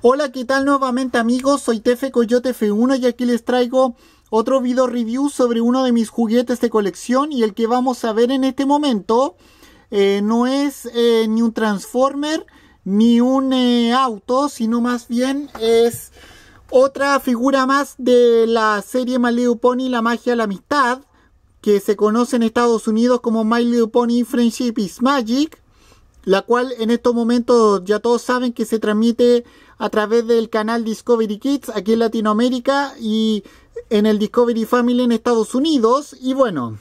Hola, ¿qué tal nuevamente amigos? Soy Tefe Coyote F1 y aquí les traigo otro video review sobre uno de mis juguetes de colección y el que vamos a ver en este momento eh, no es eh, ni un Transformer ni un eh, auto, sino más bien es otra figura más de la serie My Little Pony, La Magia de la Amistad, que se conoce en Estados Unidos como My Little Pony Friendship is Magic la cual en estos momentos ya todos saben que se transmite a través del canal Discovery Kids aquí en Latinoamérica y en el Discovery Family en Estados Unidos. Y bueno,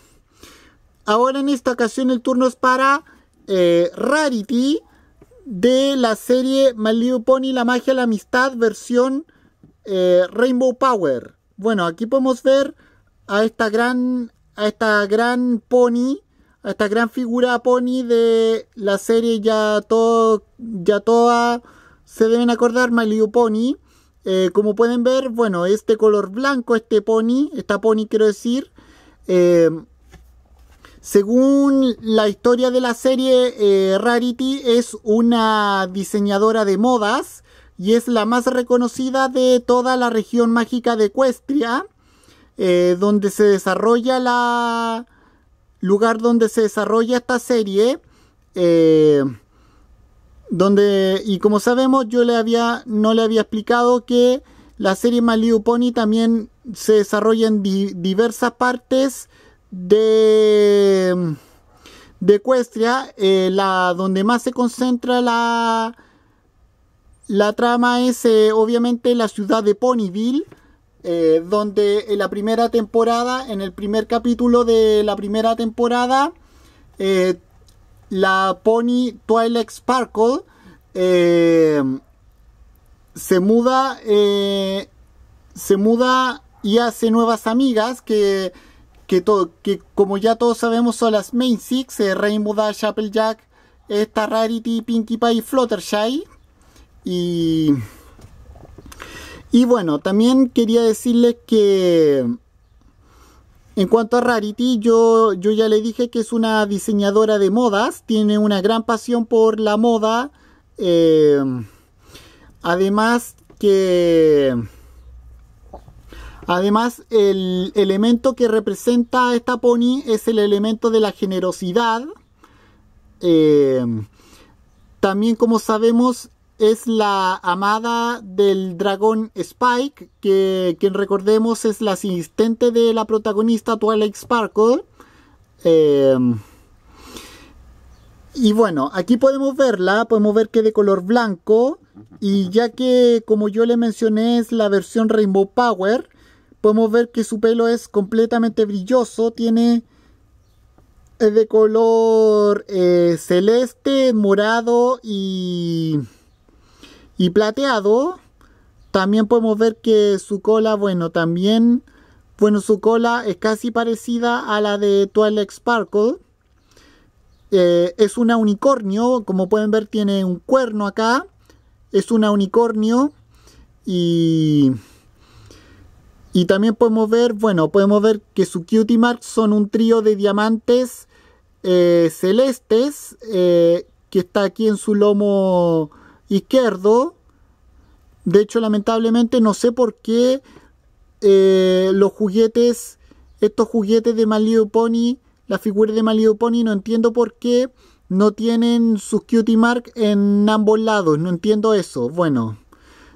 ahora en esta ocasión el turno es para eh, Rarity de la serie My Little Pony, la magia la amistad, versión eh, Rainbow Power. Bueno, aquí podemos ver a esta gran, a esta gran pony a esta gran figura Pony de la serie ya todo ya toda se deben acordar My Pony eh, como pueden ver bueno este color blanco este pony esta pony quiero decir eh, según la historia de la serie eh, Rarity es una diseñadora de modas y es la más reconocida de toda la región mágica de Ecuestria donde se desarrolla la lugar donde se desarrolla esta serie. Eh, donde, y como sabemos, yo le había, no le había explicado que la serie My Pony también se desarrolla en diversas partes de, de Ecuestria. Eh, la, donde más se concentra la, la trama es eh, obviamente la ciudad de Ponyville. Eh, donde en la primera temporada, en el primer capítulo de la primera temporada, eh, la Pony Twilight Sparkle eh, se muda, se muda y hace nuevas amigas que, que, que, como ya todos sabemos son las Main Six, Rainbow Dash, Applejack, esta Rarity, Pinkie Pie y Fluttershy. Y y bueno, también quería decirles que en cuanto a Rarity, yo, ya le dije que es una diseñadora de modas, tiene una gran pasión por la moda. Eh, además que... Además, el elemento que representa a esta pony es el elemento de la generosidad. Eh, también, como sabemos, es la amada del dragón Spike, que quien recordemos es la asistente de la protagonista Twilight Sparkle. Em, y bueno, aquí podemos verla, podemos ver que de color blanco. Y ya que, como yo le mencioné, es la versión Rainbow Power, podemos ver que su pelo es completamente brilloso, tiene eh, de color eh, celeste, morado y... Y plateado, también podemos ver que su cola, bueno, también, bueno, su cola es casi parecida a la de Twilight Sparkle. Eh, es una unicornio, como pueden ver tiene un cuerno acá. Es una unicornio y... Y también podemos ver, bueno, podemos ver que su cutie mark son un trío de diamantes eh, celestes eh, que está aquí en su lomo izquierdo. De hecho, lamentablemente, no sé por qué eh, los juguetes, estos juguetes de Malio Pony, las figuras de Malio Pony, no entiendo por qué no tienen sus cutie mark en ambos lados. No entiendo eso. Bueno,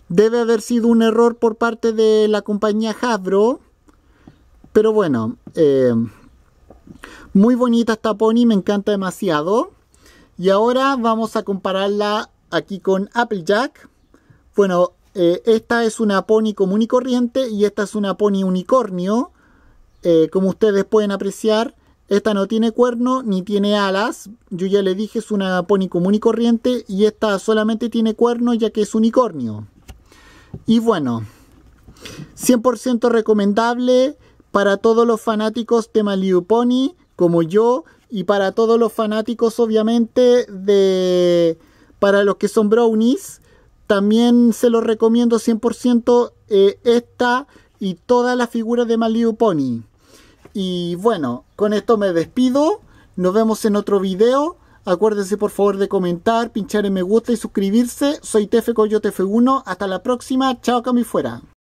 debe haber sido un error por parte de la compañía Hasbro. Pero bueno, eh, muy bonita esta pony, me encanta demasiado. Y ahora vamos a compararla aquí con Applejack. Bueno, eh, esta es una pony común y corriente y esta es una pony unicornio. Eh, como ustedes pueden apreciar, esta no tiene cuerno ni tiene alas. Yo ya le dije, es una pony común y corriente y esta solamente tiene cuerno ya que es unicornio. Y bueno, 100% recomendable para todos los fanáticos de Maliu Pony como yo y para todos los fanáticos obviamente de para los que son brownies, también se los recomiendo 100% eh, esta y todas las figuras de Malibu Pony. Y bueno, con esto me despido. Nos vemos en otro video. Acuérdense por favor de comentar, pinchar en me gusta y suscribirse. Soy Tefe Coyote 1 Hasta la próxima. Chao, Cami Fuera.